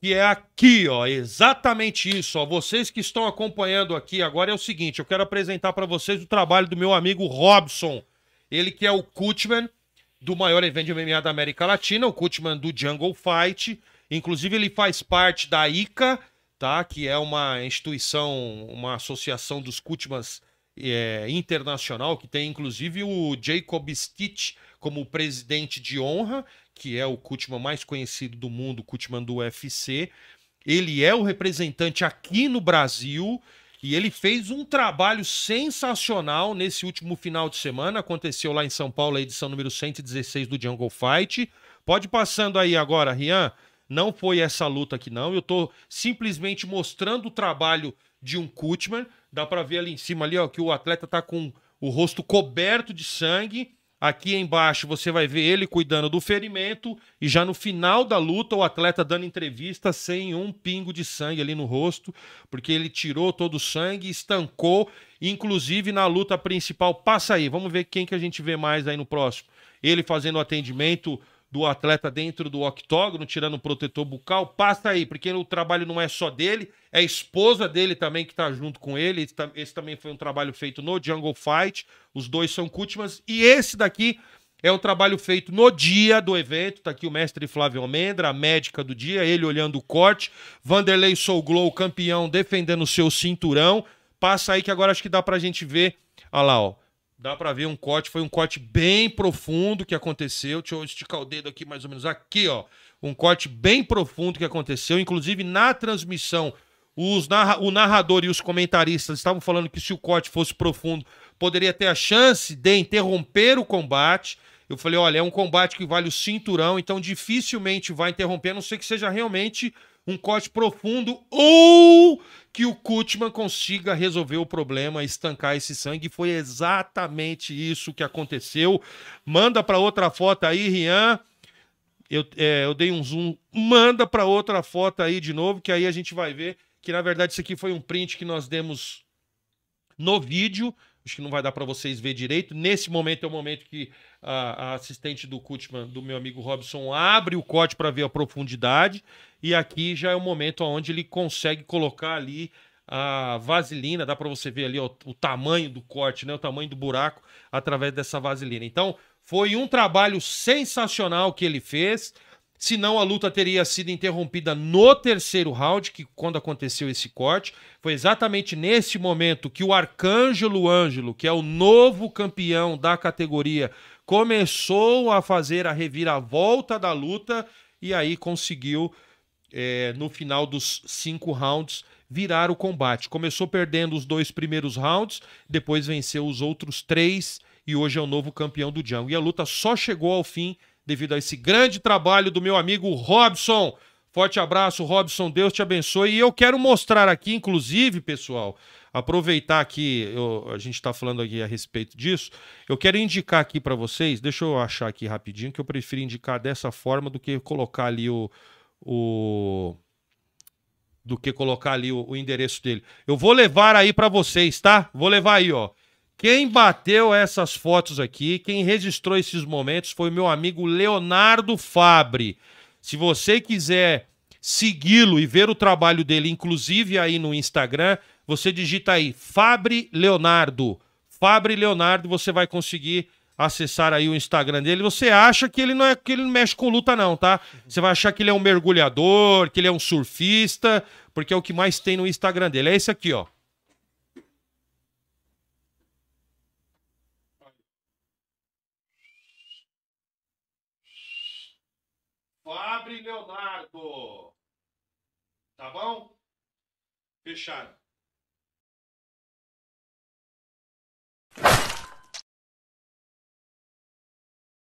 que é aqui, ó, exatamente isso, ó. Vocês que estão acompanhando aqui agora é o seguinte, eu quero apresentar para vocês o trabalho do meu amigo Robson. Ele que é o Kutman do maior evento de MMA da América Latina, o Kutman do Jungle Fight. Inclusive ele faz parte da ICA, tá? Que é uma instituição, uma associação dos Kutmans é, internacional, que tem inclusive o Jacob Stitt como presidente de honra, que é o Kutman mais conhecido do mundo, o Kutman do UFC. Ele é o representante aqui no Brasil e ele fez um trabalho sensacional nesse último final de semana. Aconteceu lá em São Paulo a edição número 116 do Jungle Fight. Pode passando aí agora, Rian. Não foi essa luta aqui, não. Eu estou simplesmente mostrando o trabalho de um Kutman. Dá para ver ali em cima ali, ó, que o atleta tá com o rosto coberto de sangue. Aqui embaixo você vai ver ele cuidando do ferimento e já no final da luta o atleta dando entrevista sem um pingo de sangue ali no rosto, porque ele tirou todo o sangue, estancou, inclusive na luta principal. Passa aí, vamos ver quem que a gente vê mais aí no próximo. Ele fazendo o atendimento do atleta dentro do octógono, tirando o protetor bucal, passa aí, porque o trabalho não é só dele, é a esposa dele também que está junto com ele. Esse, também foi um trabalho feito no Jungle Fight. Os dois são Kutmas. E esse daqui é um trabalho feito no dia do evento. Tá aqui o mestre Flávio Almendra, a médica do dia, ele olhando o corte. Vanderlei Souglow, campeão, defendendo o seu cinturão. Passa aí que agora acho que dá pra gente ver. Olha lá, ó. Dá para ver um corte, foi um corte bem profundo que aconteceu. Deixa eu esticar o dedo aqui mais ou menos aqui, ó. Um corte bem profundo que aconteceu, inclusive na transmissão, os narra o narrador e os comentaristas estavam falando que se o corte fosse profundo, poderia ter a chance de interromper o combate. Eu falei, olha, é um combate que vale o cinturão, então dificilmente vai interromper, a não ser que seja realmente um corte profundo ou que o Kutman consiga resolver o problema, estancar esse sangue. Foi exatamente isso que aconteceu. Manda para outra foto aí, Rian. Eu, é, eu dei um zoom. Manda para outra foto aí de novo, que aí a gente vai ver que na verdade isso aqui foi um print que nós demos no vídeo, acho que não vai dar para vocês ver direito. Nesse momento é o momento que a, a assistente do Kutman, do meu amigo Robson, abre o corte para ver a profundidade. E aqui já é o momento onde ele consegue colocar ali a vaselina. Dá para você ver ali ó, o tamanho do corte, né? o tamanho do buraco através dessa vaselina. Então, foi um trabalho sensacional que ele fez. Senão a luta teria sido interrompida no terceiro round, que quando aconteceu esse corte, foi exatamente nesse momento que o Arcângelo Ângelo, que é o novo campeão da categoria, começou a fazer a reviravolta da luta e aí conseguiu, é, no final dos cinco rounds, virar o combate. Começou perdendo os dois primeiros rounds, depois venceu os outros três e hoje é o novo campeão do Django. E a luta só chegou ao fim devido a esse grande trabalho do meu amigo Robson. Forte abraço, Robson. Deus te abençoe. E eu quero mostrar aqui, inclusive, pessoal, aproveitar que eu, a gente está falando aqui a respeito disso, eu quero indicar aqui para vocês. Deixa eu achar aqui rapidinho, que eu prefiro indicar dessa forma do que colocar ali o. o do que colocar ali o, o endereço dele. Eu vou levar aí para vocês, tá? Vou levar aí, ó. Quem bateu essas fotos aqui, quem registrou esses momentos foi o meu amigo Leonardo Fabre. Se você quiser segui-lo e ver o trabalho dele, inclusive aí no Instagram, você digita aí Fabre Leonardo. Fabre Leonardo, você vai conseguir acessar aí o Instagram dele. Você acha que ele não é que ele não mexe com luta não, tá? Você vai achar que ele é um mergulhador, que ele é um surfista, porque é o que mais tem no Instagram dele. É esse aqui, ó. Abre Leonardo. Tá bom? Fechado.